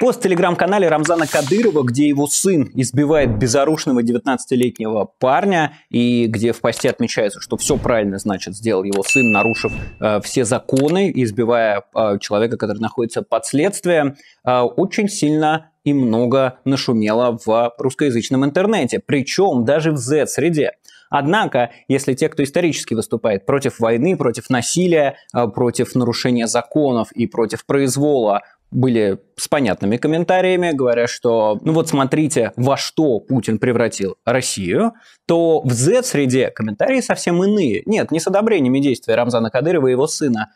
Пост в телеграм-канале Рамзана Кадырова, где его сын избивает безоружного 19-летнего парня, и где в посте отмечается, что все правильно, значит, сделал его сын, нарушив э, все законы, избивая э, человека, который находится под следствием, э, очень сильно и много нашумело в русскоязычном интернете, причем даже в Z-среде. Однако, если те, кто исторически выступает против войны, против насилия, э, против нарушения законов и против произвола, были с понятными комментариями, говоря, что, ну вот смотрите, во что Путин превратил Россию, то в Z-среде комментарии совсем иные. Нет, не с одобрениями действия Рамзана Кадырова и его сына,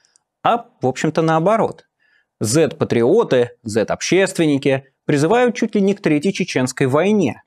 а, в общем-то, наоборот. Z-патриоты, Z-общественники призывают чуть ли не к Третьей Чеченской войне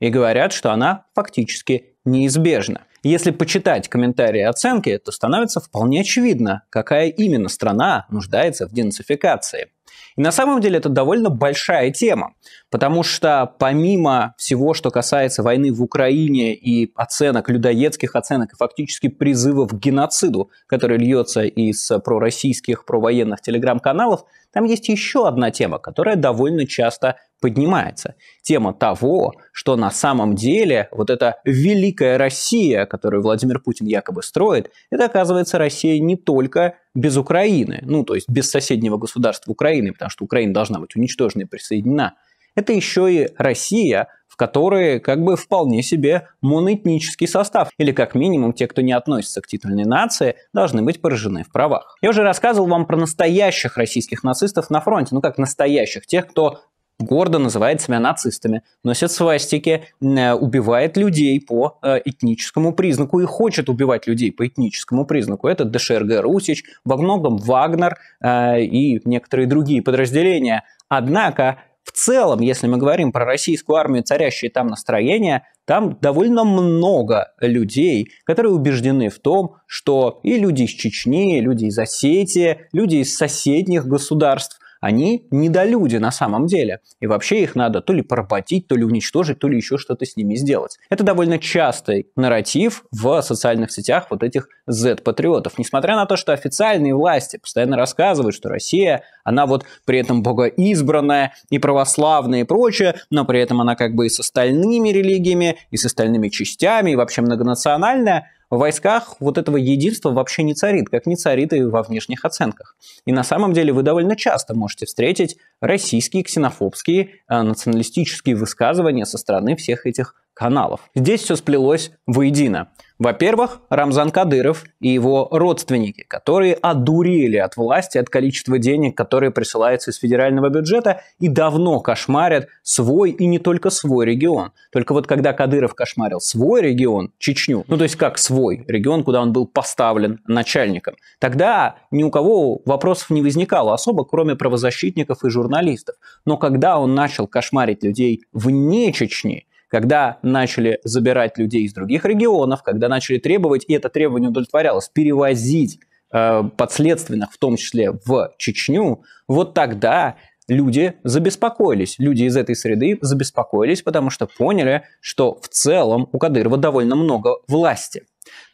и говорят, что она фактически неизбежна. Если почитать комментарии и оценки, то становится вполне очевидно, какая именно страна нуждается в денацификации – и на самом деле это довольно большая тема, потому что помимо всего, что касается войны в Украине и оценок, людоедских оценок и фактически призывов к геноциду, который льется из э, пророссийских, провоенных телеграм-каналов, там есть еще одна тема, которая довольно часто поднимается. Тема того, что на самом деле вот эта великая Россия, которую Владимир Путин якобы строит, это оказывается Россия не только без Украины, ну то есть без соседнего государства Украины, потому что Украина должна быть уничтожена и присоединена. Это еще и Россия, которые как бы вполне себе моноэтнический состав, или как минимум те, кто не относится к титульной нации, должны быть поражены в правах. Я уже рассказывал вам про настоящих российских нацистов на фронте, ну как настоящих, тех, кто гордо называет себя нацистами, носит свастики, э, убивает людей по э, этническому признаку и хочет убивать людей по этническому признаку. Это ДШРГ Русич, во многом Вагнер э, и некоторые другие подразделения. Однако в целом, если мы говорим про российскую армию, царящие там настроения, там довольно много людей, которые убеждены в том, что и люди из Чечни, и люди из Осетии, люди из соседних государств, они недолюди на самом деле. И вообще их надо то ли поработить, то ли уничтожить, то ли еще что-то с ними сделать. Это довольно частый нарратив в социальных сетях вот этих Z-патриотов. Несмотря на то, что официальные власти постоянно рассказывают, что Россия, она вот при этом богоизбранная и православная и прочее, но при этом она как бы и с остальными религиями, и с остальными частями, и вообще многонациональная, в войсках вот этого единства вообще не царит, как не царит и во внешних оценках. И на самом деле вы довольно часто можете встретить российские ксенофобские э, националистические высказывания со стороны всех этих каналов. Здесь все сплелось воедино. Во-первых, Рамзан Кадыров и его родственники, которые одурели от власти, от количества денег, которые присылаются из федерального бюджета, и давно кошмарят свой и не только свой регион. Только вот когда Кадыров кошмарил свой регион, Чечню, ну то есть как свой регион, куда он был поставлен начальником, тогда ни у кого вопросов не возникало особо, кроме правозащитников и журналистов. Но когда он начал кошмарить людей вне Чечни, когда начали забирать людей из других регионов, когда начали требовать, и это требование удовлетворялось, перевозить э, подследственных, в том числе в Чечню, вот тогда люди забеспокоились. Люди из этой среды забеспокоились, потому что поняли, что в целом у Кадырова довольно много власти.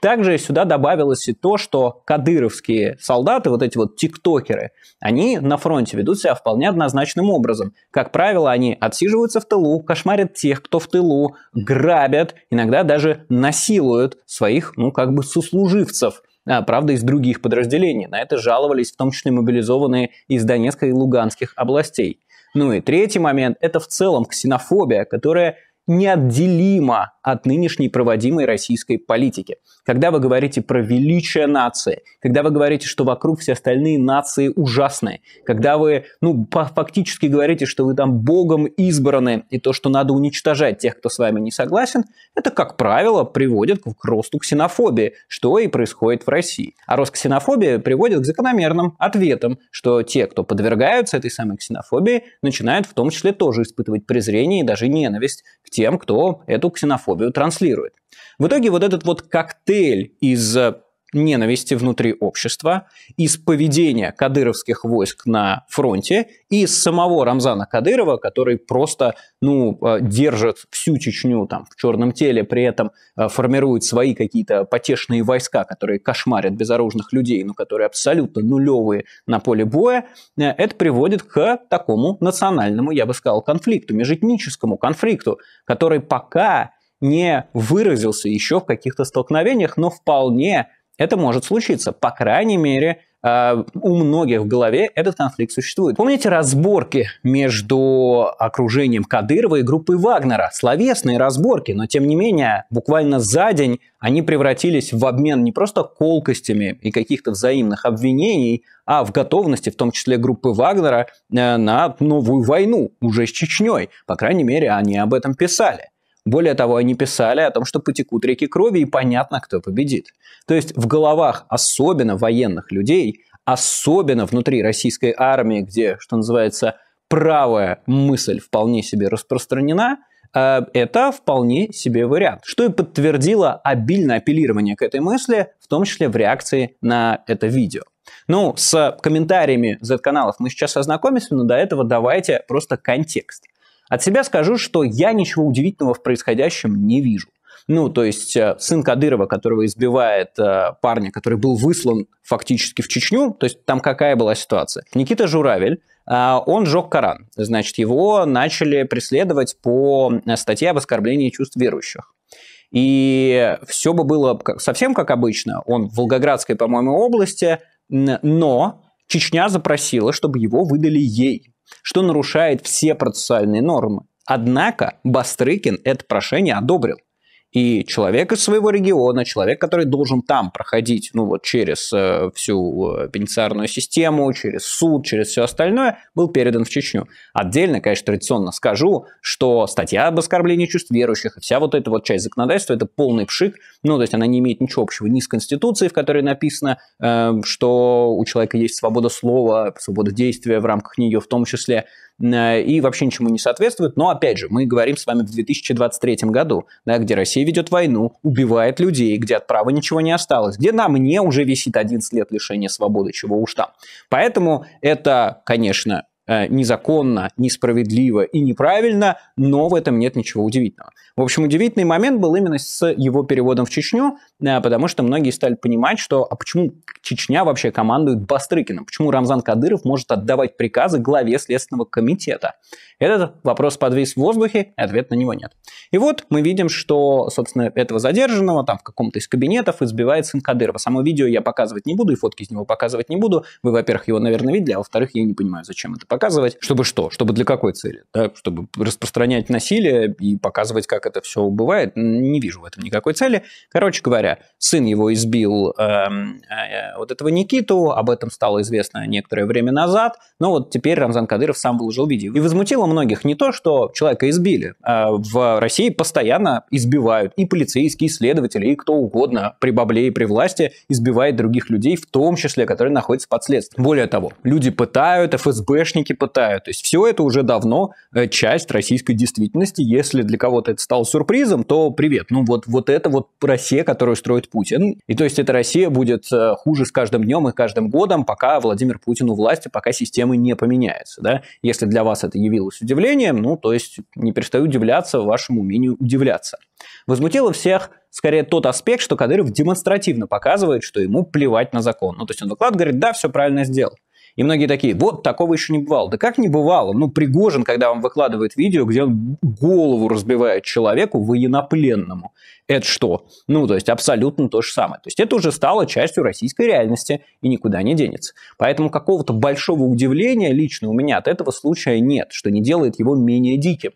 Также сюда добавилось и то, что кадыровские солдаты, вот эти вот тиктокеры, они на фронте ведут себя вполне однозначным образом. Как правило, они отсиживаются в тылу, кошмарят тех, кто в тылу, грабят, иногда даже насилуют своих, ну, как бы сослуживцев. А, правда, из других подразделений. На это жаловались в том числе мобилизованные из Донецка и Луганских областей. Ну и третий момент – это в целом ксенофобия, которая неотделимо от нынешней проводимой российской политики. Когда вы говорите про величие нации, когда вы говорите, что вокруг все остальные нации ужасные, когда вы ну, фактически говорите, что вы там богом избраны, и то, что надо уничтожать тех, кто с вами не согласен, это, как правило, приводит к росту ксенофобии, что и происходит в России. А рост ксенофобии приводит к закономерным ответам, что те, кто подвергаются этой самой ксенофобии, начинают в том числе тоже испытывать презрение и даже ненависть к тем, кто эту ксенофобию транслирует. В итоге вот этот вот коктейль из э, ненависти внутри общества, из поведения кадыровских войск на фронте и из самого Рамзана Кадырова, который просто ну, э, держит всю Чечню там, в черном теле, при этом э, формирует свои какие-то потешные войска, которые кошмарят безоружных людей, но которые абсолютно нулевые на поле боя, э, это приводит к такому национальному, я бы сказал, конфликту, межэтническому конфликту, который пока не выразился еще в каких-то столкновениях, но вполне это может случиться. По крайней мере, э, у многих в голове этот конфликт существует. Помните разборки между окружением Кадырова и группой Вагнера? Словесные разборки, но тем не менее, буквально за день они превратились в обмен не просто колкостями и каких-то взаимных обвинений, а в готовности, в том числе группы Вагнера, э, на новую войну уже с Чечней. По крайней мере, они об этом писали. Более того, они писали о том, что потекут реки крови, и понятно, кто победит. То есть в головах особенно военных людей, особенно внутри российской армии, где, что называется, правая мысль вполне себе распространена, э, это вполне себе вариант, что и подтвердило обильное апеллирование к этой мысли, в том числе в реакции на это видео. Ну, с комментариями Z-каналов мы сейчас ознакомимся, но до этого давайте просто контекст. От себя скажу, что я ничего удивительного в происходящем не вижу. Ну, то есть э, сын Кадырова, которого избивает э, парня, который был выслан фактически в Чечню, то есть там какая была ситуация. Никита Журавель, э, он жег Коран, значит, его начали преследовать по э, статье об оскорблении чувств верующих. И все бы было совсем как обычно, он в Волгоградской, по-моему, области, но Чечня запросила, чтобы его выдали ей, что нарушает все процессуальные нормы. Однако Бастрыкин это прошение одобрил. И человек из своего региона, человек, который должен там проходить, ну вот через э, всю э, пенитенциарную систему, через суд, через все остальное, был передан в Чечню. Отдельно, конечно, традиционно скажу, что статья об оскорблении чувств верующих и вся вот эта вот часть законодательства – это полный пшик. Ну, то есть она не имеет ничего общего ни с Конституцией, в которой написано, э, что у человека есть свобода слова, свобода действия в рамках нее в том числе, Э, и вообще ничему не соответствует. Но опять же, мы говорим с вами в 2023 году, да, где Россия ведет войну, убивает людей, где от права ничего не осталось, где на мне уже висит 11 лет лишения свободы, чего уж там. Поэтому это, конечно, Э, незаконно, несправедливо и неправильно, но в этом нет ничего удивительного. В общем, удивительный момент был именно с его переводом в Чечню, э, потому что многие стали понимать, что а почему Чечня вообще командует Бастрыкиным, почему Рамзан Кадыров может отдавать приказы главе Следственного комитета. Этот вопрос подвис в воздухе, ответ на него нет. И вот мы видим, что, собственно, этого задержанного там в каком-то из кабинетов избивает сын Кадырова. Само видео я показывать не буду и фотки из него показывать не буду. Вы, во-первых, его, наверное, видели, а во-вторых, я не понимаю, зачем это показывать, чтобы что? Чтобы для какой цели? Да? Чтобы распространять насилие и показывать, как это все убывает, Не вижу в этом никакой цели. Короче говоря, сын его избил э, э, вот этого Никиту, об этом стало известно некоторое время назад, но вот теперь Рамзан Кадыров сам выложил видео. И возмутило многих не то, что человека избили. Э, в России постоянно избивают и полицейские, и следователи, и кто угодно при бабле и при власти избивает других людей, в том числе, которые находятся под следствием. Более того, люди пытают, ФСБшники экономики Китая. То есть все это уже давно э, часть российской действительности. Если для кого-то это стало сюрпризом, то привет. Ну вот, вот это вот Россия, которую строит Путин. И то есть эта Россия будет э, хуже с каждым днем и каждым годом, пока Владимир Путин у власти, пока системы не поменяется. Да? Если для вас это явилось удивлением, ну то есть не перестаю удивляться вашему умению удивляться. Возмутило всех скорее тот аспект, что Кадыров демонстративно показывает, что ему плевать на закон. Ну, то есть он выкладывает, говорит, да, все правильно сделал. И многие такие, вот, такого еще не бывало. Да как не бывало? Ну, Пригожин, когда он выкладывает видео, где он голову разбивает человеку военнопленному. Это что? Ну, то есть, абсолютно то же самое. То есть, это уже стало частью российской реальности и никуда не денется. Поэтому какого-то большого удивления лично у меня от этого случая нет, что не делает его менее диким.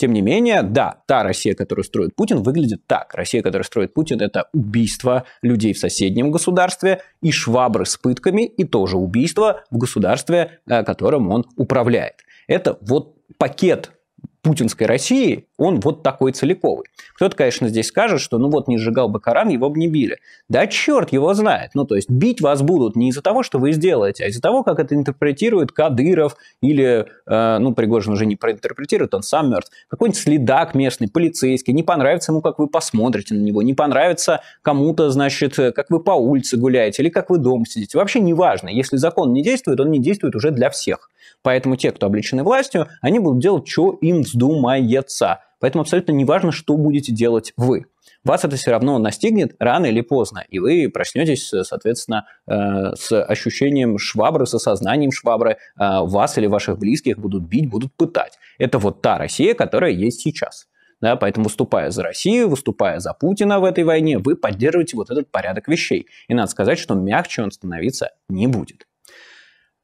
Тем не менее, да, та Россия, которую строит Путин, выглядит так. Россия, которую строит Путин, это убийство людей в соседнем государстве и швабры с пытками, и тоже убийство в государстве, э, которым он управляет. Это вот пакет путинской России, он вот такой целиковый. Кто-то, конечно, здесь скажет, что ну вот не сжигал бы Коран, его бы не били. Да черт его знает. Ну, то есть бить вас будут не из-за того, что вы сделаете, а из-за того, как это интерпретирует Кадыров или, э, ну, Пригожин уже не проинтерпретирует, он сам мертв. Какой-нибудь следак местный, полицейский, не понравится ему, как вы посмотрите на него, не понравится кому-то, значит, как вы по улице гуляете или как вы дома сидите. Вообще неважно. Если закон не действует, он не действует уже для всех. Поэтому те, кто обличены властью, они будут делать, что им вздумается. Поэтому абсолютно не важно, что будете делать вы. Вас это все равно настигнет рано или поздно, и вы проснетесь, э, соответственно, э, с ощущением швабры, с осознанием швабры, э, вас или ваших близких будут бить, будут пытать. Это вот та Россия, которая есть сейчас. Да, поэтому выступая за Россию, выступая за Путина в этой войне, вы поддерживаете вот этот порядок вещей. И надо сказать, что мягче он становиться не будет.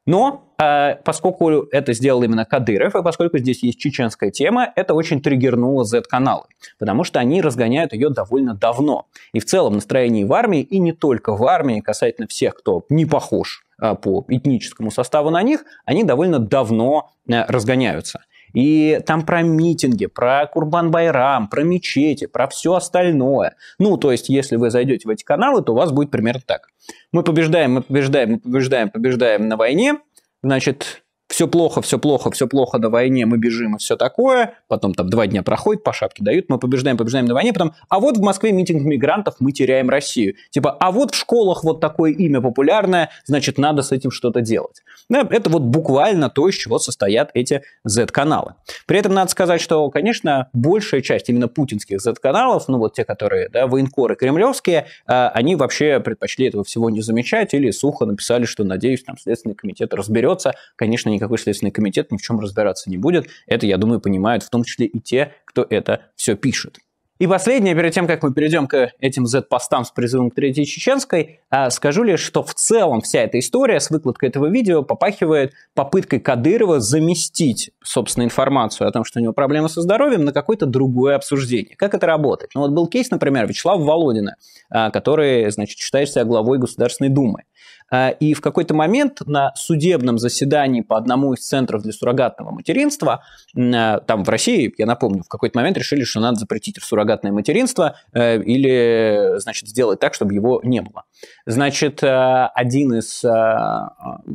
Но э, поскольку это сделал именно Кадыров, и поскольку здесь есть чеченская тема, это очень триггернуло Z-каналы, потому что они разгоняют ее довольно давно. И в целом настроение в армии, и не только в армии, касательно всех, кто не похож э, по этническому составу на них, они довольно давно э, разгоняются. И там про митинги, про Курбан-Байрам, про мечети, про все остальное. Ну, то есть, если вы зайдете в эти каналы, то у вас будет примерно так. Мы побеждаем, мы побеждаем, мы побеждаем, побеждаем на войне. Значит, все плохо, все плохо, все плохо на войне, мы бежим и все такое. Потом там два дня проходит, по шапке дают, мы побеждаем, побеждаем на войне. Потом, а вот в Москве митинг мигрантов, мы теряем Россию. Типа, а вот в школах вот такое имя популярное, значит, надо с этим что-то делать. это вот буквально то, из чего состоят эти Z-каналы. При этом надо сказать, что, конечно, большая часть именно путинских Z-каналов, ну вот те, которые, да, военкоры кремлевские, э, они вообще предпочли этого всего не замечать или сухо написали, что, надеюсь, там Следственный комитет разберется. Конечно, никакой Следственный комитет ни в чем разбираться не будет. Это, я думаю, понимают в том числе и те, кто это все пишет. И последнее, перед тем, как мы перейдем к этим Z-постам с призывом к Третьей Чеченской, а, скажу лишь, что в целом вся эта история с выкладкой этого видео попахивает попыткой Кадырова заместить, собственно, информацию о том, что у него проблемы со здоровьем, на какое-то другое обсуждение. Как это работает? Ну вот был кейс, например, Вячеслава Володина, а, который, значит, считает себя главой Государственной Думы. Э, и в какой-то момент на судебном заседании по одному из центров для суррогатного материнства, э, там в России, я напомню, в какой-то момент решили, что надо запретить суррогатное материнство э, или, значит, сделать так, чтобы его не было. Значит, один из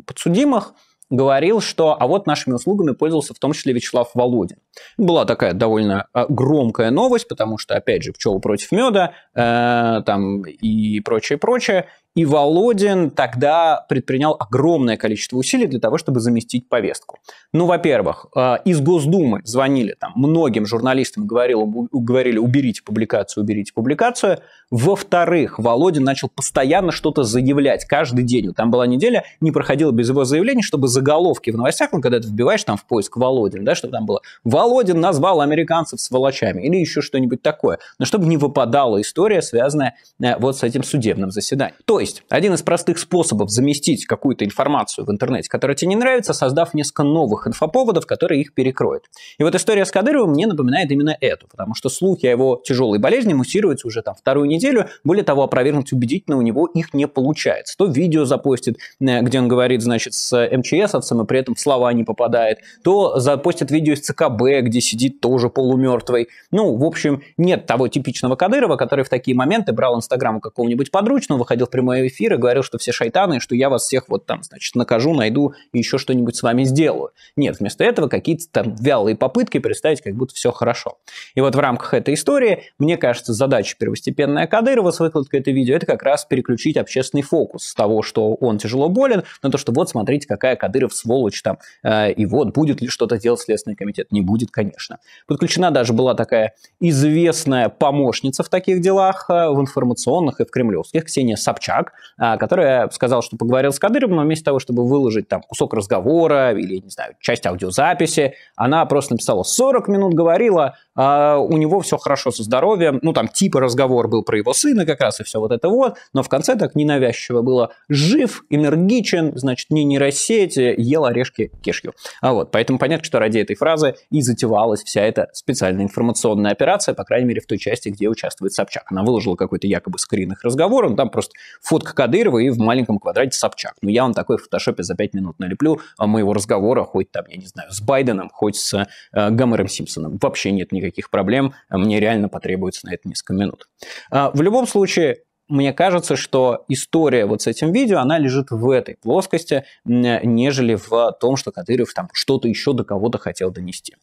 подсудимых говорил, что а вот нашими услугами пользовался в том числе Вячеслав Володин. Была такая довольно громкая новость, потому что, опять же, пчелы против меда э, там и прочее, прочее. И Володин тогда предпринял огромное количество усилий для того, чтобы заместить повестку. Ну, во-первых, э, из Госдумы звонили там многим журналистам, говорил, говорили, уберите публикацию, уберите публикацию. Во-вторых, Володин начал постоянно что-то заявлять каждый день. там была неделя, не проходила без его заявлений, чтобы заголовки в новостях, ну, когда ты вбиваешь там в поиск Володин, да, чтобы там было «Володин назвал американцев сволочами» или еще что-нибудь такое. Но чтобы не выпадала история, связанная э, вот с этим судебным заседанием. То есть, один из простых способов заместить какую-то информацию в интернете, которая тебе не нравится, создав несколько новых инфоповодов, которые их перекроют. И вот история с Кадыровым мне напоминает именно эту, потому что слухи о его тяжелой болезни муссируются уже там вторую неделю. Более того, опровергнуть убедительно у него их не получается. То видео запостит, э, где он говорит, значит, с МЧСовцем эм и при этом в слова не попадает, то запостит видео из ЦКБ, где сидит тоже полумертвый. Ну, в общем, нет того типичного Кадырова, который в такие моменты брал Инстаграм какого-нибудь подручного, выходил в прямой моего эфира говорил, что все шайтаны, что я вас всех вот там, значит, накажу, найду и еще что-нибудь с вами сделаю. Нет, вместо этого какие-то там вялые попытки представить, как будто все хорошо. И вот в рамках этой истории, мне кажется, задача первостепенная Кадырова с выкладкой этого видео, это как раз переключить общественный фокус с того, что он тяжело болен, на то, что вот смотрите, какая Кадыров сволочь там, э, и вот будет ли что-то делать Следственный комитет. Не будет, конечно. Подключена даже была такая известная помощница в таких делах, э, в информационных и в кремлевских, Ксения Собчак, Собчак, а, который сказал, что поговорил с Кадыровым, но вместо того, чтобы выложить там кусок разговора или, не знаю, часть аудиозаписи, она просто написала 40 минут говорила, а у него все хорошо со здоровьем, ну там типа разговор был про его сына как раз и все вот это вот, но в конце так ненавязчиво было жив, энергичен, значит, не нейросеть, ел орешки кишью, А вот, поэтому понятно, что ради этой фразы и затевалась вся эта специальная информационная операция, по крайней мере, в той части, где участвует Собчак. Она выложила какой-то якобы скрин их разговор, он там просто фотка Кадырова и в маленьком квадрате Собчак. Ну, я вам такой в фотошопе за 5 минут налеплю а, моего разговора, хоть там, я не знаю, с Байденом, хоть с э, а, Гомером Симпсоном. Вообще нет никаких проблем, а, мне реально потребуется на это несколько минут. А, в любом случае, мне кажется, что история вот с этим видео, она лежит в этой плоскости, нежели в том, что Кадыров там что-то еще до кого-то хотел донести.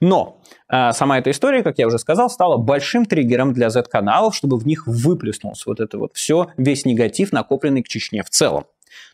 Но э, сама эта история, как я уже сказал, стала большим триггером для Z-каналов, чтобы в них выплеснулся вот это вот все, весь негатив, накопленный к Чечне в целом.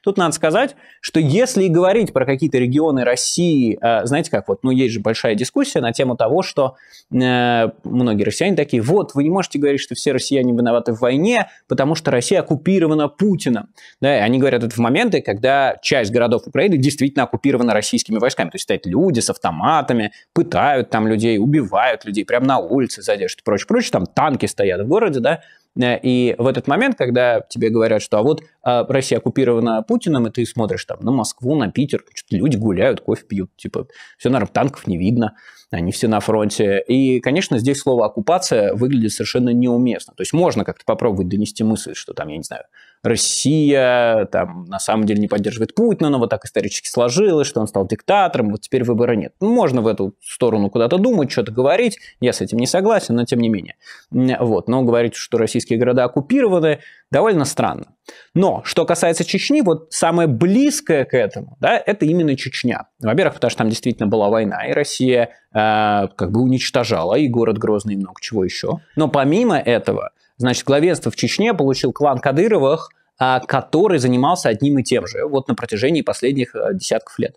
Тут надо сказать, что если говорить про какие-то регионы России, э, знаете как, вот, ну, есть же большая дискуссия на тему того, что э, многие россияне такие, вот, вы не можете говорить, что все россияне виноваты в войне, потому что Россия оккупирована Путиным. Да, и они говорят это в моменты, когда часть городов Украины действительно оккупирована российскими войсками. То есть стоят люди с автоматами, пытают там людей, убивают людей прямо на улице задержат и прочее, прочее. Там танки стоят в городе, да, Э, и в этот момент, когда тебе говорят, что а вот а, Россия оккупирована Путиным, и ты смотришь там на Москву, на Питер, что-то люди гуляют, кофе пьют, типа, все, наверное, танков не видно, они все на фронте. И, конечно, здесь слово «оккупация» выглядит совершенно неуместно. То есть можно как-то попробовать донести мысль, что там, я не знаю, Россия там, на самом деле не поддерживает Путина, но вот так исторически сложилось, что он стал диктатором, вот теперь выбора нет. Ну, можно в эту сторону куда-то думать, что-то говорить, я с этим не согласен, но тем не менее. Вот. Но говорить, что российские города оккупированы, довольно странно. Но что касается Чечни, вот самое близкое к этому, да, это именно Чечня. Во-первых, потому что там действительно была война, и Россия э, как бы уничтожала и город Грозный, и много чего еще. Но помимо этого, Значит, главенство в Чечне получил клан Кадыровых, а, который занимался одним и тем же вот на протяжении последних э, десятков лет.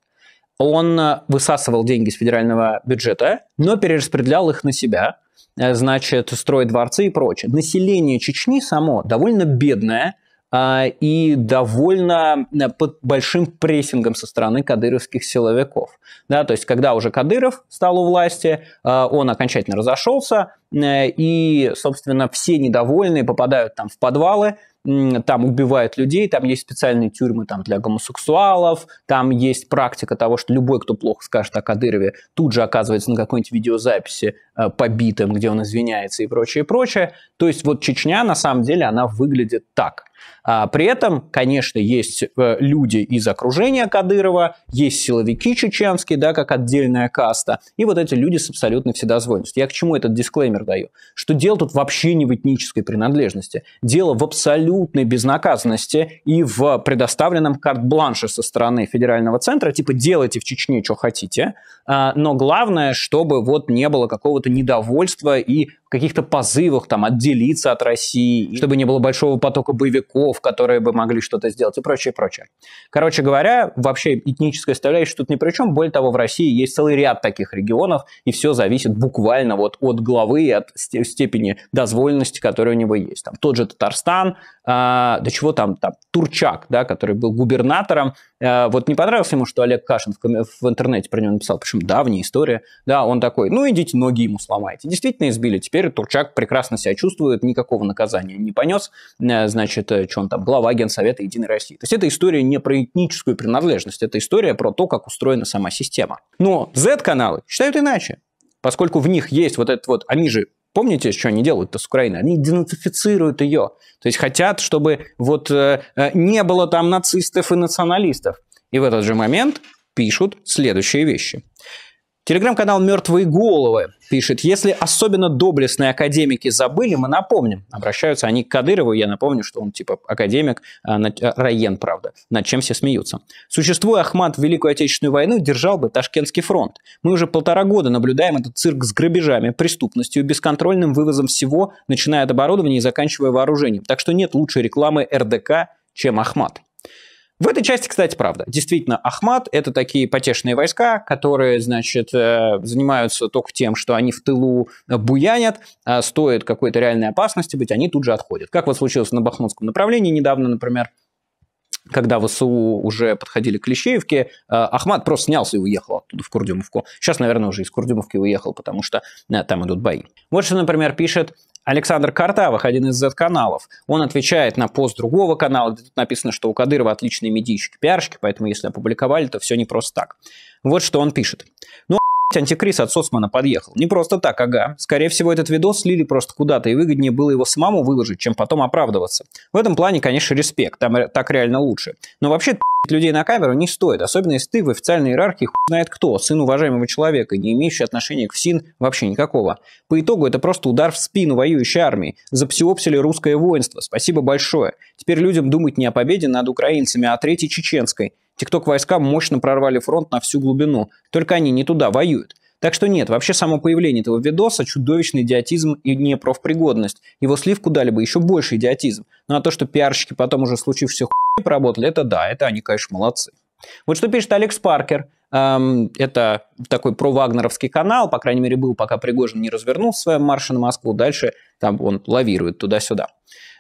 Он э, высасывал деньги с федерального бюджета, но перераспределял их на себя, э, значит, строит дворцы и прочее. Население Чечни само довольно бедное, а, и довольно э, под большим прессингом со стороны кадыровских силовиков. Да, то есть, когда уже Кадыров стал у власти, э, он окончательно разошелся, э, и, собственно, все недовольные попадают там в подвалы, там убивают людей, там есть специальные тюрьмы там, для гомосексуалов, там есть практика того, что любой, кто плохо скажет о Кадырове, тут же оказывается на какой-нибудь видеозаписи Э, побитым, где он извиняется и прочее, прочее. То есть вот Чечня на самом деле она выглядит так. А при этом, конечно, есть э, люди из окружения Кадырова, есть силовики чеченские, да, как отдельная каста, и вот эти люди с абсолютной вседозволенностью. Я к чему этот дисклеймер даю? Что дело тут вообще не в этнической принадлежности. Дело в абсолютной безнаказанности и в предоставленном карт-бланше со стороны федерального центра, типа делайте в Чечне, что хотите, а, но главное, чтобы вот не было какого-то какого-то недовольства и каких-то позывах там отделиться от России, чтобы не было большого потока боевиков, которые бы могли что-то сделать и прочее, прочее. Короче говоря, вообще этническая составляющая тут ни при чем. Более того, в России есть целый ряд таких регионов, и все зависит буквально вот от главы и от степени дозволенности, которая у него есть. Там тот же Татарстан, э, да чего там, там Турчак, да, который был губернатором, э, вот не понравилось ему, что Олег Кашин в, в интернете про него написал, почему давняя история, да, он такой, ну идите ноги ему сломаете. Действительно избили. Теперь Турчак прекрасно себя чувствует, никакого наказания не понес. Э, значит, э, что он там, глава Генсовета Единой России. То есть это история не про этническую принадлежность, это история про то, как устроена сама система. Но Z-каналы считают иначе. Поскольку в них есть вот этот вот, они же Помните, что они делают-то с Украиной? Они идентифицируют ее. То есть хотят, чтобы вот э, э, не было там нацистов и националистов. И в этот же момент пишут следующие вещи. Телеграм-канал «Мертвые головы» пишет, если особенно доблестные академики забыли, мы напомним. Обращаются они к Кадырову, я напомню, что он типа академик, а, на, а, Раен, правда, над чем все смеются. Существуя Ахмат в Великую Отечественную войну, держал бы Ташкентский фронт. Мы уже полтора года наблюдаем этот цирк с грабежами, преступностью бесконтрольным вывозом всего, начиная от оборудования и заканчивая вооружением. Так что нет лучшей рекламы РДК, чем Ахмат. В этой части, кстати, правда. Действительно, Ахмат — это такие потешные войска, которые, значит, э, занимаются только тем, что они в тылу э, буянят, а стоит какой-то реальной опасности быть, они тут же отходят. Как вот случилось на Бахмутском направлении недавно, например, когда ВСУ уже подходили к Клещеевке, э, Ахмат просто снялся и уехал оттуда в Курдюмовку. Сейчас, наверное, уже из Курдюмовки уехал, потому что да, там идут бои. Вот что, например, пишет Александр Картавых, один из Z-каналов, он отвечает на пост другого канала, где тут написано, что у Кадырова отличные медийщики, пиарщики, поэтому если опубликовали, то все не просто так. Вот что он пишет. Ну, Антикриз от соцмана подъехал. Не просто так, ага. Скорее всего, этот видос слили просто куда-то, и выгоднее было его самому выложить, чем потом оправдываться. В этом плане, конечно, респект, там так реально лучше. Но вообще людей на камеру не стоит, особенно если ты в официальной иерархии хуй знает кто, сын уважаемого человека, не имеющий отношения к ФСИН вообще никакого. По итогу это просто удар в спину воюющей армии. Запсиопсили русское воинство, спасибо большое. Теперь людям думать не о победе над украинцами, а о третьей чеченской. Тикток войска мощно прорвали фронт на всю глубину. Только они не туда воюют. Так что нет, вообще само появление этого видоса – чудовищный идиотизм и непрофпригодность. Его слив куда либо еще больше идиотизм. Ну а то, что пиарщики потом уже случившуюся хуйню поработали, это да, это они, конечно, молодцы. Вот что пишет Алекс Паркер. Это такой провагнеровский канал, по крайней мере, был, пока Пригожин не развернул в своем марше на Москву. Дальше там он лавирует туда-сюда.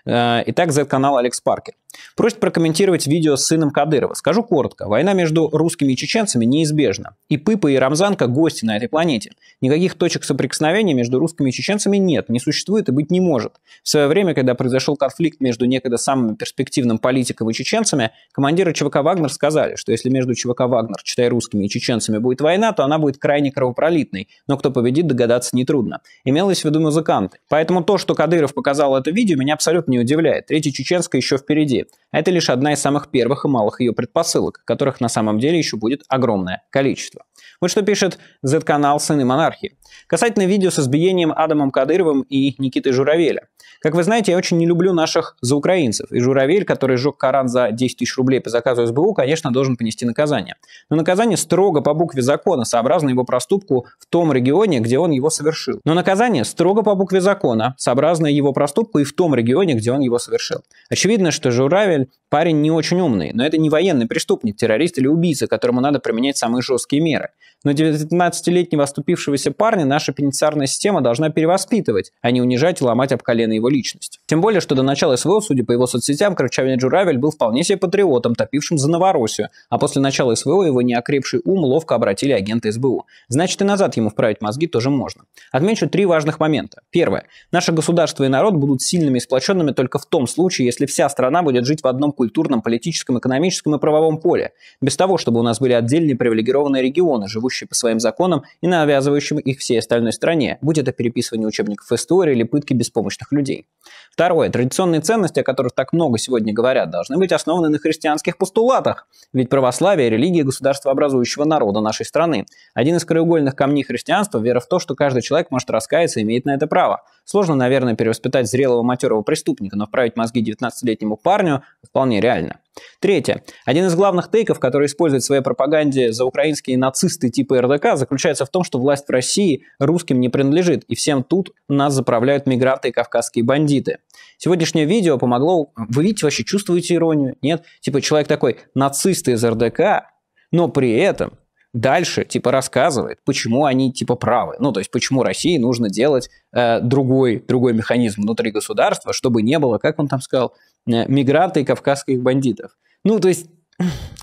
Э, итак, Z-канал Алекс Паркер. Просит прокомментировать видео с сыном Кадырова. Скажу коротко. Война между русскими и чеченцами неизбежна. И Пыпа, и Рамзанка – гости на этой планете. Никаких точек соприкосновения между русскими и чеченцами нет, не существует и быть не может. В свое время, когда произошел конфликт между некогда самым перспективным политиком и чеченцами, командиры ЧВК «Вагнер» сказали, что если между ЧВК «Вагнер», читай русскими и чеченцами, будет война, то она будет крайне кровопролитной. Но кто победит, догадаться нетрудно. Имелось в виду музыканты. Поэтому то, что Кадыров показал это видео, меня абсолютно не удивляет. Третья чеченская еще впереди. Это лишь одна из самых первых и малых ее предпосылок, которых на самом деле еще будет огромное количество. Вот что пишет Z-канал «Сыны монархии». Касательно видео с избиением Адамом Кадыровым и Никитой Журавеля. Как вы знаете, я очень не люблю наших заукраинцев. И Журавель, который сжег Коран за 10 тысяч рублей по заказу СБУ, конечно, должен понести наказание. Но наказание строго по букве закона, сообразно его проступку в том регионе, где он его совершил. Но наказание строго по букве закона, сообразно его проступку и в том регионе, где он его совершил. Очевидно, что Журавель парень не очень умный, но это не военный преступник, террорист или убийца, которому надо применять самые жесткие меры. better Но 19-летнего оступившегося парня наша пенитенциарная система должна перевоспитывать, а не унижать и ломать об колено его личность. Тем более, что до начала СВО, судя по его соцсетям, Крачавин Журавель был вполне себе патриотом, топившим за Новороссию, а после начала СВО его неокрепший ум ловко обратили агенты СБУ. Значит, и назад ему вправить мозги тоже можно. Отмечу три важных момента. Первое. Наше государство и народ будут сильными и сплоченными только в том случае, если вся страна будет жить в одном культурном, политическом, экономическом и правовом поле, без того, чтобы у нас были отдельные привилегированные регионы, живущие живущий по своим законам и навязывающим их всей остальной стране, будь это переписывание учебников истории или пытки беспомощных людей. Второе. Традиционные ценности, о которых так много сегодня говорят, должны быть основаны на христианских постулатах, ведь православие – религия образующего народа нашей страны. Один из краеугольных камней христианства – вера в то, что каждый человек может раскаяться и имеет на это право. Сложно, наверное, перевоспитать зрелого матерого преступника, но вправить мозги 19-летнему парню вполне реально. Третье. Один из главных тейков, который использует в своей пропаганде за украинские нацисты типа РДК, заключается в том, что власть в России русским не принадлежит, и всем тут нас заправляют мигранты и кавказские бандиты. Сегодняшнее видео помогло... Вы видите, вообще чувствуете иронию? Нет? Типа человек такой, нацисты из РДК, но при этом дальше типа рассказывает, почему они типа правы. Ну, то есть почему России нужно делать э, другой, другой механизм внутри государства, чтобы не было, как он там сказал, Э, мигранты и кавказских бандитов. Ну, то есть,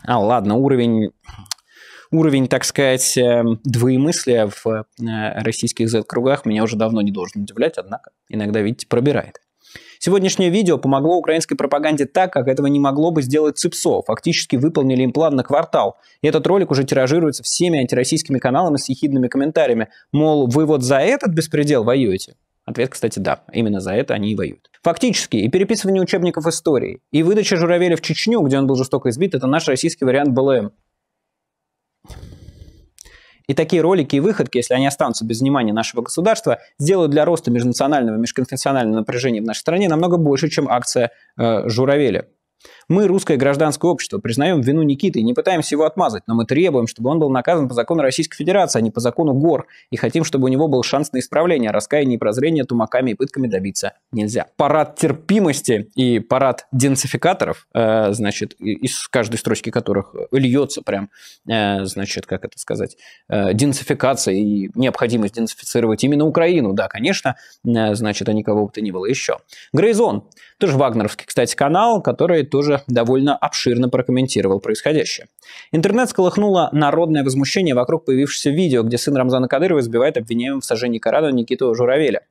а ладно, уровень уровень, так сказать, э, двоемыслия в э, российских Z-кругах меня уже давно не должен удивлять, однако иногда, видите, пробирает. Сегодняшнее видео помогло украинской пропаганде так, как этого не могло бы сделать ЦИПСО. Фактически выполнили им план на квартал. И этот ролик уже тиражируется всеми антироссийскими каналами с ехидными комментариями. Мол, вы вот за этот беспредел воюете? Ответ, кстати, да. Именно за это они и воюют. Фактически, и переписывание учебников истории, и выдача Журавеля в Чечню, где он был жестоко избит, это наш российский вариант БЛМ. И такие ролики и выходки, если они останутся без внимания нашего государства, сделают для роста межнационального и межконфессионального напряжения в нашей стране намного больше, чем акция э, Журавеля. Мы, русское гражданское общество, признаем вину Никиты и не пытаемся его отмазать, но мы требуем, чтобы он был наказан по закону Российской Федерации, а не по закону ГОР, и хотим, чтобы у него был шанс на исправление, раскаяние и прозрение тумаками и пытками добиться нельзя. Парад терпимости и парад денсификаторов, э, значит, из каждой строчки которых льется прям, э, значит, как это сказать, э, денцификация и необходимость денсифицировать именно Украину, да, конечно, э, значит, а никого бы то ни было еще. Грейзон, тоже вагнеровский, кстати, канал, который тоже довольно обширно прокомментировал происходящее. Интернет сколыхнуло народное возмущение вокруг появившегося видео, где сын Рамзана Кадырова избивает обвиняемого в сожжении Корана Никиту Журавеля.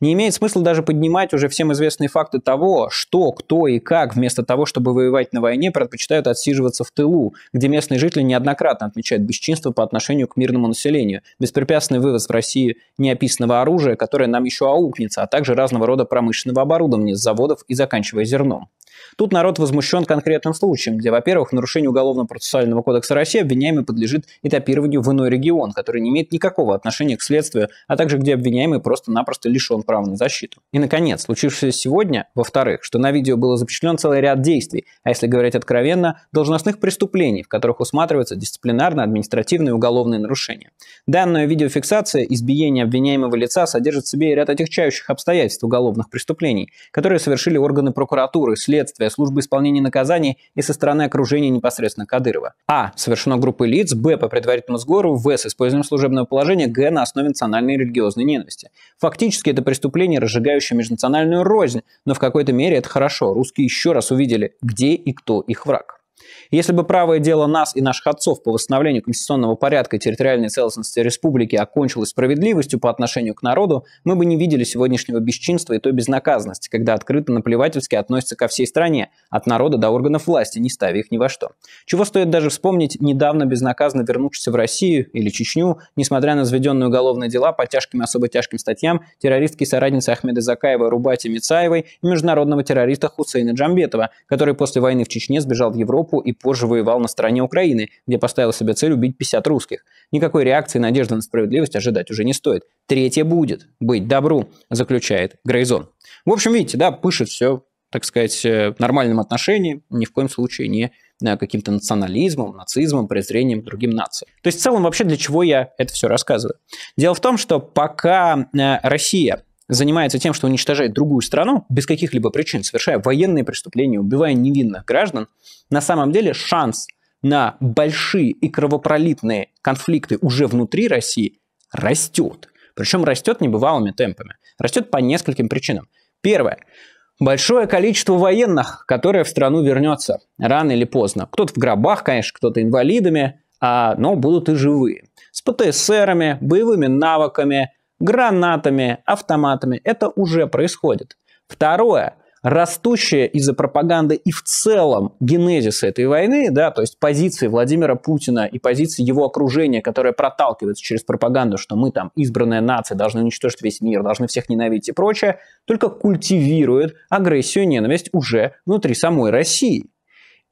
Не имеет смысла даже поднимать уже всем известные факты того, что, кто и как, вместо того, чтобы воевать на войне, предпочитают отсиживаться в тылу, где местные жители неоднократно отмечают бесчинство по отношению к мирному населению, беспрепятственный вывоз в России неописанного оружия, которое нам еще аукнется, а также разного рода промышленного оборудования с заводов и заканчивая зерном. Тут народ возмущен конкретным случаем, где, во-первых, нарушение Уголовно-процессуального кодекса России обвиняемый подлежит этапированию в иной регион, который не имеет никакого отношения к следствию, а также где обвиняемый просто-напросто лишен права на защиту. И, наконец, случившееся сегодня, во-вторых, что на видео было запечатлен целый ряд действий, а если говорить откровенно, должностных преступлений, в которых усматриваются дисциплинарно-административные уголовные нарушения. Данная видеофиксация избиения обвиняемого лица содержит в себе ряд отягчающих обстоятельств уголовных преступлений, которые совершили органы прокуратуры, следствия, следствия, службы исполнения наказаний и со стороны окружения непосредственно Кадырова. А. Совершено группой лиц. Б. По предварительному сговору. В. С использованием служебного положения. Г. На основе национальной и религиозной ненависти. Фактически это преступление, разжигающее межнациональную рознь, но в какой-то мере это хорошо. Русские еще раз увидели, где и кто их враг. Если бы правое дело нас и наших отцов по восстановлению конституционного порядка и территориальной целостности республики окончилось справедливостью по отношению к народу, мы бы не видели сегодняшнего бесчинства и той безнаказанности, когда открыто наплевательски относятся ко всей стране, от народа до органов власти, не ставя их ни во что. Чего стоит даже вспомнить недавно безнаказанно вернувшийся в Россию или Чечню, несмотря на заведенные уголовные дела по тяжким и особо тяжким статьям, террористки и соратницы Ахмеда Закаева Рубати Мицаевой и международного террориста Хусейна Джамбетова, который после войны в Чечне сбежал в Европу и позже воевал на стороне Украины, где поставил себе цель убить 50 русских. Никакой реакции надежды на справедливость ожидать уже не стоит. Третье будет. Быть добру, заключает Грейзон. В общем, видите, да, пышет все, так сказать, э, нормальном отношении, ни в коем случае не э, каким-то национализмом, нацизмом, презрением к другим нациям. То есть в целом вообще для чего я это все рассказываю? Дело в том, что пока э, Россия занимается тем, что уничтожает другую страну без каких-либо причин, совершая военные преступления, убивая невинных граждан, на самом деле шанс на большие и кровопролитные конфликты уже внутри России растет. Причем растет небывалыми темпами. Растет по нескольким причинам. Первое. Большое количество военных, которые в страну вернется рано или поздно. Кто-то в гробах, конечно, кто-то инвалидами, а, но будут и живые. С ПТСРами, боевыми навыками, гранатами, автоматами. Это уже происходит. Второе. Растущая из-за пропаганды и в целом генезиса этой войны, да, то есть позиции Владимира Путина и позиции его окружения, которая проталкивается через пропаганду, что мы там избранная нация, должны уничтожить весь мир, должны всех ненавидеть и прочее, только культивирует агрессию и ненависть уже внутри самой России.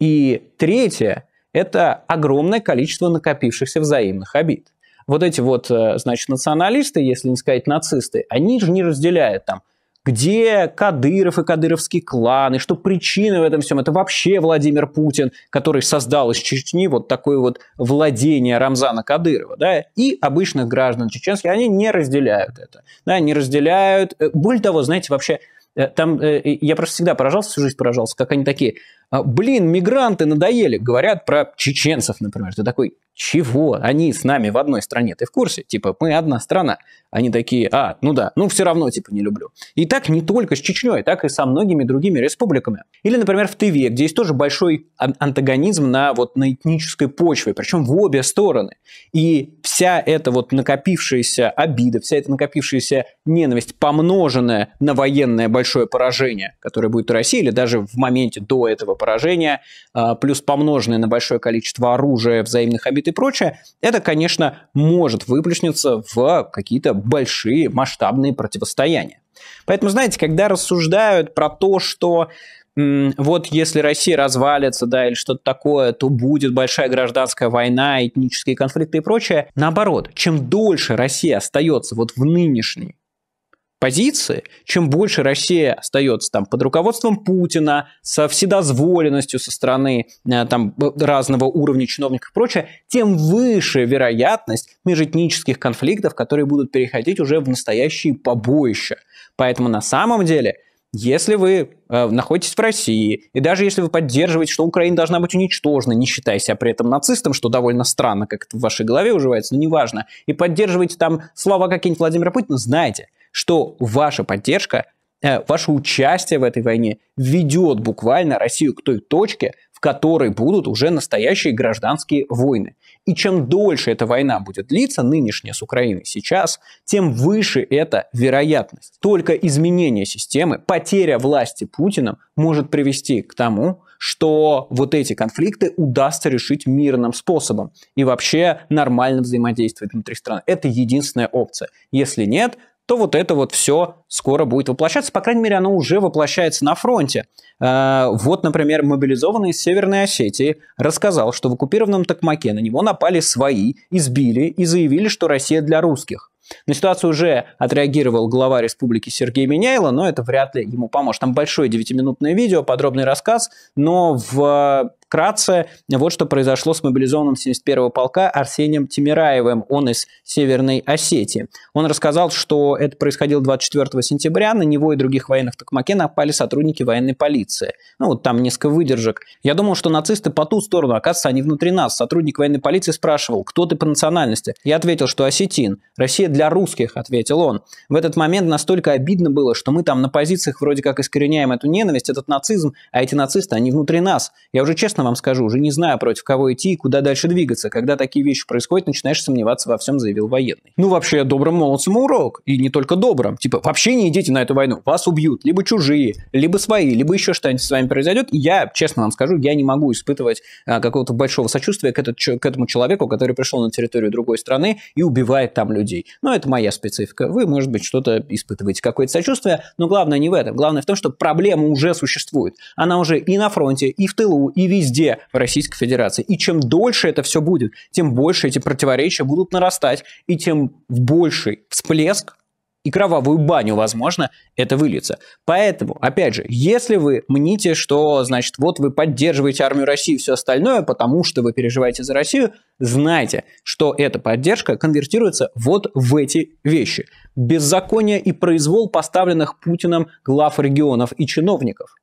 И третье – это огромное количество накопившихся взаимных обид вот эти вот, э, значит, националисты, если не сказать нацисты, они же не разделяют там, где Кадыров и кадыровский клан, и что причина в этом всем. Это вообще Владимир Путин, который создал из Чечни вот такое вот владение Рамзана Кадырова, да, и обычных граждан чеченских, они не разделяют это, да, не разделяют. Э, более того, знаете, вообще э, там я просто всегда поражался, всю жизнь поражался, как они такие, «А, блин, мигранты надоели, говорят про чеченцев, например. Ты такой, чего? Они с нами в одной стране, ты в курсе? Типа, мы одна страна. Они такие, а, ну да, ну все равно, типа, не люблю. И так не только с Чечней, так и со многими другими республиками. Или, например, в Тыве, где есть тоже большой антагонизм на, вот, на этнической почве, причем в обе стороны. И вся эта вот накопившаяся обида, вся эта накопившаяся ненависть, помноженная на военное большое поражение, которое будет у России, или даже в моменте до этого поражения, а, плюс помноженное на большое количество оружия, взаимных обид, любит и прочее, это, конечно, может выплеснуться в какие-то большие масштабные противостояния. Поэтому, знаете, когда рассуждают про то, что вот если Россия развалится, да, или что-то такое, то будет большая гражданская война, этнические конфликты и прочее. Наоборот, чем дольше Россия остается вот в нынешней позиции, чем больше Россия остается там под руководством Путина, со вседозволенностью со стороны э, там э, разного уровня чиновников и прочее, тем выше вероятность межэтнических конфликтов, которые будут переходить уже в настоящие побоища. Поэтому на самом деле – если вы э, находитесь в России, и даже если вы поддерживаете, что Украина должна быть уничтожена, не считая себя при этом нацистом, что довольно странно, как это в вашей голове уживается, но неважно, и поддерживаете там слова какие-нибудь Владимира Путина, знайте, что ваша поддержка, э, ваше участие в этой войне ведет буквально Россию к той точке, которой будут уже настоящие гражданские войны. И чем дольше эта война будет длиться, нынешняя с Украиной сейчас, тем выше эта вероятность. Только изменение системы, потеря власти Путиным может привести к тому, что вот эти конфликты удастся решить мирным способом и вообще нормально взаимодействовать внутри страны. Это единственная опция. Если нет, то вот это вот все скоро будет воплощаться. По крайней мере, оно уже воплощается на фронте. Э, вот, например, мобилизованный из Северной Осетии рассказал, что в оккупированном Токмаке на него напали свои, избили и заявили, что Россия для русских. На ситуацию уже отреагировал глава республики Сергей Миняйло, но это вряд ли ему поможет. Там большое 9-минутное видео, подробный рассказ, но вкратце, вот что произошло с мобилизованным 71-го полка Арсением Тимираевым, он из Северной Осетии. Он рассказал, что это происходило 24 сентября, на него и других военных в Токмаке напали сотрудники военной полиции. Ну вот там несколько выдержек. Я думал, что нацисты по ту сторону, оказывается, они внутри нас. Сотрудник военной полиции спрашивал, кто ты по национальности? Я ответил, что осетин. Россия для для русских», — ответил он. В этот момент настолько обидно было, что мы там на позициях вроде как искореняем эту ненависть, этот нацизм, а эти нацисты, они внутри нас. Я уже честно вам скажу, уже не знаю, против кого идти и куда дальше двигаться. Когда такие вещи происходят, начинаешь сомневаться во всем, заявил военный. Ну, вообще, я добрым молодцам урок. И не только добрым. Типа, вообще не идите на эту войну. Вас убьют. Либо чужие, либо свои, либо еще что-нибудь с вами произойдет. И я, честно вам скажу, я не могу испытывать а, какого-то большого сочувствия к, этот, к этому человеку, который пришел на территорию другой страны и убивает там людей. Но ну, но это моя специфика. Вы, может быть, что-то испытываете, какое-то сочувствие, но главное не в этом. Главное в том, что проблема уже существует. Она уже и на фронте, и в тылу, и везде в Российской Федерации. И чем дольше это все будет, тем больше эти противоречия будут нарастать, и тем больший всплеск и кровавую баню, возможно, это выльется. Поэтому, опять же, если вы мните, что, значит, вот вы поддерживаете армию России и все остальное, потому что вы переживаете за Россию, знайте, что эта поддержка конвертируется вот в эти вещи. Беззаконие и произвол поставленных Путиным глав регионов и чиновников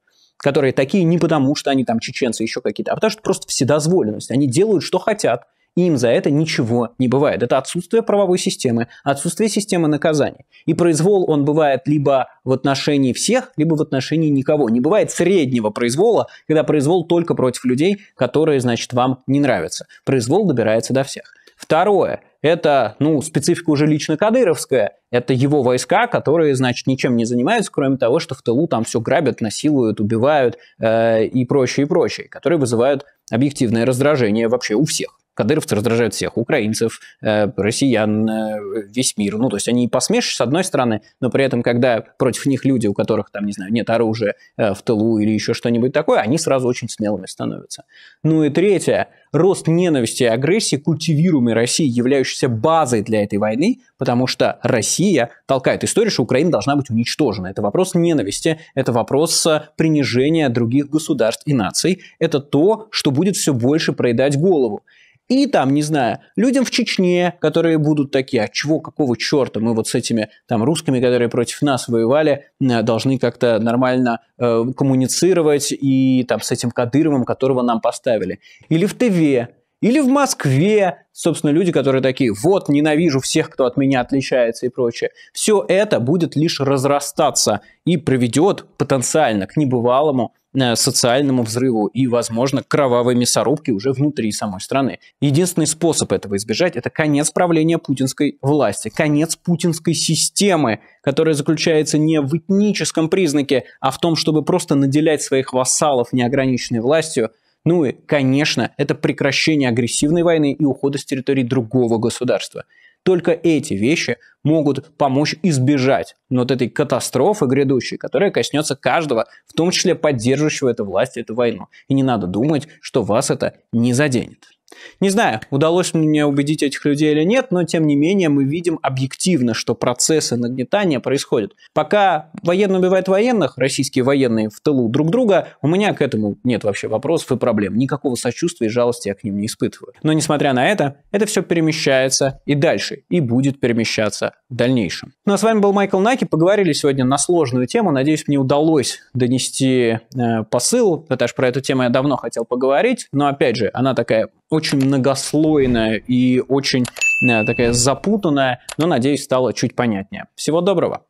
которые такие не потому, что они там чеченцы, еще какие-то, а потому что просто вседозволенность. Они делают, что хотят, и им за это ничего не бывает. Это отсутствие правовой системы, отсутствие системы наказаний. И произвол, он бывает либо в отношении всех, либо в отношении никого. Не бывает среднего произвола, когда произвол только против людей, которые, значит, вам не нравятся. Произвол добирается до всех. Второе – это, ну, специфика уже лично кадыровская. Это его войска, которые, значит, ничем не занимаются, кроме того, что в тылу там все грабят, насилуют, убивают э, и прочее, и прочее, которые вызывают объективное раздражение вообще у всех. Кадыровцы раздражают всех, украинцев, э, россиян, э, весь мир. Ну, то есть они и посмешишь с одной стороны, но при этом, когда против них люди, у которых, там, не знаю, нет оружия э, в тылу или еще что-нибудь такое, они сразу очень смелыми становятся. Ну и третье, рост ненависти и агрессии, культивируемой Россией, являющейся базой для этой войны, потому что Россия толкает историю, что Украина должна быть уничтожена. Это вопрос ненависти, это вопрос принижения других государств и наций. Это то, что будет все больше проедать голову. И там, не знаю, людям в Чечне, которые будут такие, а чего, какого черта мы вот с этими там русскими, которые против нас воевали, э, должны как-то нормально э, коммуницировать и там с этим Кадыровым, которого нам поставили. Или в ТВ, или в Москве, собственно, люди, которые такие, вот, ненавижу всех, кто от меня отличается и прочее. Все это будет лишь разрастаться и приведет потенциально к небывалому Э, социальному взрыву и, возможно, кровавой мясорубке уже внутри самой страны. Единственный способ этого избежать – это конец правления путинской власти, конец путинской системы, которая заключается не в этническом признаке, а в том, чтобы просто наделять своих вассалов неограниченной властью. Ну и, конечно, это прекращение агрессивной войны и ухода с территории другого государства – только эти вещи могут помочь избежать вот этой катастрофы грядущей, которая коснется каждого, в том числе поддерживающего эту власть, эту войну. И не надо думать, что вас это не заденет. Не знаю, удалось мне убедить этих людей или нет, но тем не менее мы видим объективно, что процессы нагнетания происходят. Пока военные убивают военных, российские военные в тылу друг друга, у меня к этому нет вообще вопросов и проблем. Никакого сочувствия и жалости я к ним не испытываю. Но несмотря на это, это все перемещается и дальше, и будет перемещаться в дальнейшем. Ну а с вами был Майкл Наки, поговорили сегодня на сложную тему, надеюсь, мне удалось донести э, посыл, потому что про эту тему я давно хотел поговорить, но опять же, она такая очень многослойная и очень э, такая запутанная, но, надеюсь, стало чуть понятнее. Всего доброго!